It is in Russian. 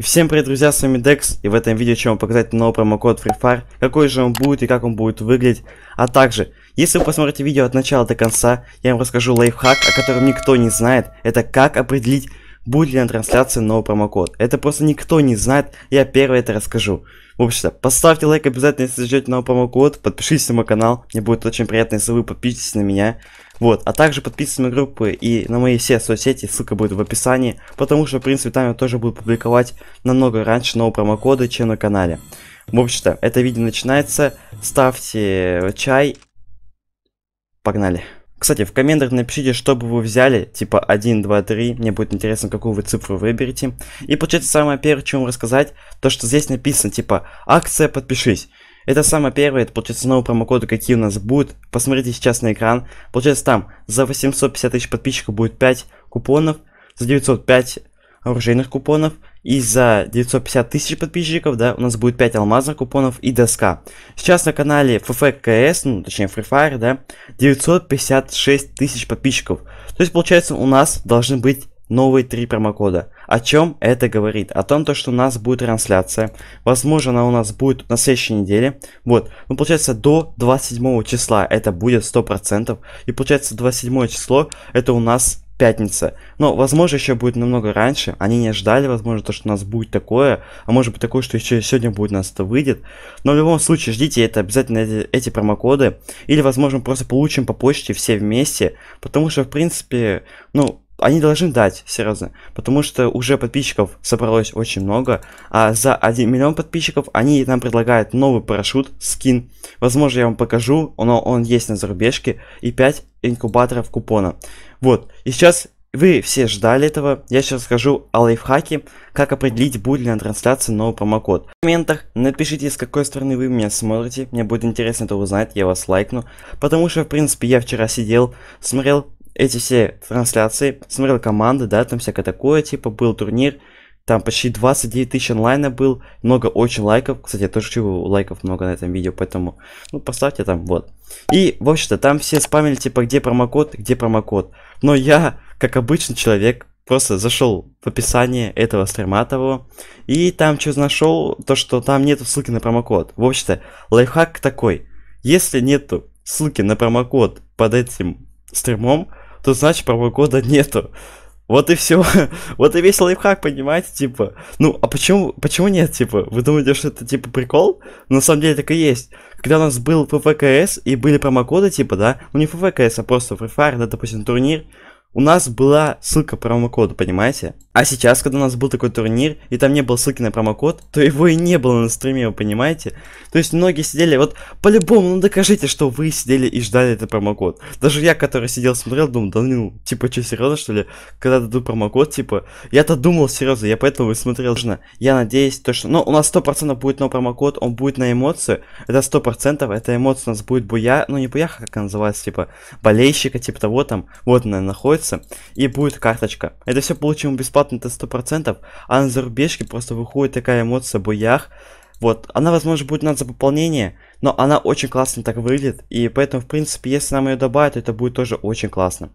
Всем привет, друзья, с вами Dex, и в этом видео я хочу вам показать новый промокод Free Fire, какой же он будет и как он будет выглядеть. А также, если вы посмотрите видео от начала до конца, я вам расскажу лайфхак, о котором никто не знает, это как определить, будет ли на трансляции новый промокод. Это просто никто не знает, я первый это расскажу. В общем-то, поставьте лайк обязательно, если ждете новый промокод, подпишитесь на мой канал, мне будет очень приятно, если вы подпишетесь на меня. Вот, а также подписывайтесь на группы и на мои все соцсети, ссылка будет в описании, потому что, в принципе, там я тоже буду публиковать намного раньше новые промокоды, чем на канале. В общем-то, это видео начинается, ставьте чай, погнали. Кстати, в комментах напишите, что бы вы взяли, типа 1, 2, 3, мне будет интересно, какую вы цифру выберете. И получается самое первое, чем рассказать, то что здесь написано, типа, акция подпишись. Это самое первое, это получается новый промокоды, какие у нас будут. Посмотрите сейчас на экран. Получается там за 850 тысяч подписчиков будет 5 купонов, за 905 оружейных купонов и за 950 тысяч подписчиков, да, у нас будет 5 алмазных купонов и доска. Сейчас на канале FFKS, ну, точнее Free Fire, да, 956 тысяч подписчиков. То есть, получается, у нас должны быть новые 3 промокода. О чем это говорит? О том, то, что у нас будет трансляция. Возможно, она у нас будет на следующей неделе. Вот. Ну, получается, до 27 числа это будет 100%. И получается, 27 число это у нас пятница. Но, возможно, еще будет намного раньше. Они не ждали, возможно, то, что у нас будет такое. А может быть такое, что еще сегодня будет у нас это выйдет. Но в любом случае, ждите это обязательно эти, эти промокоды. Или, возможно, просто получим по почте все вместе. Потому что, в принципе, ну, они должны дать, серьезно. Потому что уже подписчиков собралось очень много. А за 1 миллион подписчиков они нам предлагают новый парашют, скин. Возможно, я вам покажу, но он есть на зарубежке. И 5 инкубаторов купона. Вот, и сейчас вы все ждали этого. Я сейчас расскажу о лайфхаке, как определить, будет ли на трансляции новый промокод. В комментах напишите, с какой стороны вы меня смотрите. Мне будет интересно это узнать, я вас лайкну. Потому что, в принципе, я вчера сидел, смотрел эти все трансляции, смотрел команды, да, там всякое такое, типа, был турнир, там почти 29 тысяч онлайна был, много очень лайков. Кстати, я тоже чего лайков много на этом видео, поэтому, ну, поставьте там, вот. И, в общем-то, там все спамили, типа, где промокод, где промокод. Но я, как обычный человек, просто зашел в описание этого стрима того, и там что нашел, то, что там нету ссылки на промокод. В общем-то, лайфхак такой. Если нету ссылки на промокод под этим стримом, то значит Нового года нету. Вот и все. вот и весь лайфхак, понимаете, типа. Ну, а почему, почему нет, типа? Вы думаете, что это, типа, прикол? Но ну, на самом деле так и есть. Когда у нас был ФФКС и были промокоды, типа, да? Ну, не ФФКС, а просто Free Fire, да, допустим, турнир у нас была ссылка по промокоду, понимаете? А сейчас, когда у нас был такой турнир, и там не было ссылки на промокод, то его и не было на стриме, вы понимаете? То есть многие сидели, вот по-любому, ну докажите, что вы сидели и ждали этот промокод. Даже я, который сидел, смотрел, думал, да ну, типа, что, серьезно, что ли? Когда дадут промокод, типа, я-то думал, серьезно, я поэтому и смотрел. Я надеюсь, то что, ну, у нас 100% будет новый промокод, он будет на эмоцию, это 100%, это эмоция у нас будет буя, ну не буяха, как она называется, типа, болельщика, типа того там, вот она находится, вернется и будет карточка. Это все получим бесплатно до 100%, а на зарубежке просто выходит такая эмоция боях. Вот, она, возможно, будет надо за пополнение, но она очень классно так выглядит, и поэтому, в принципе, если нам ее добавят, это будет тоже очень классно.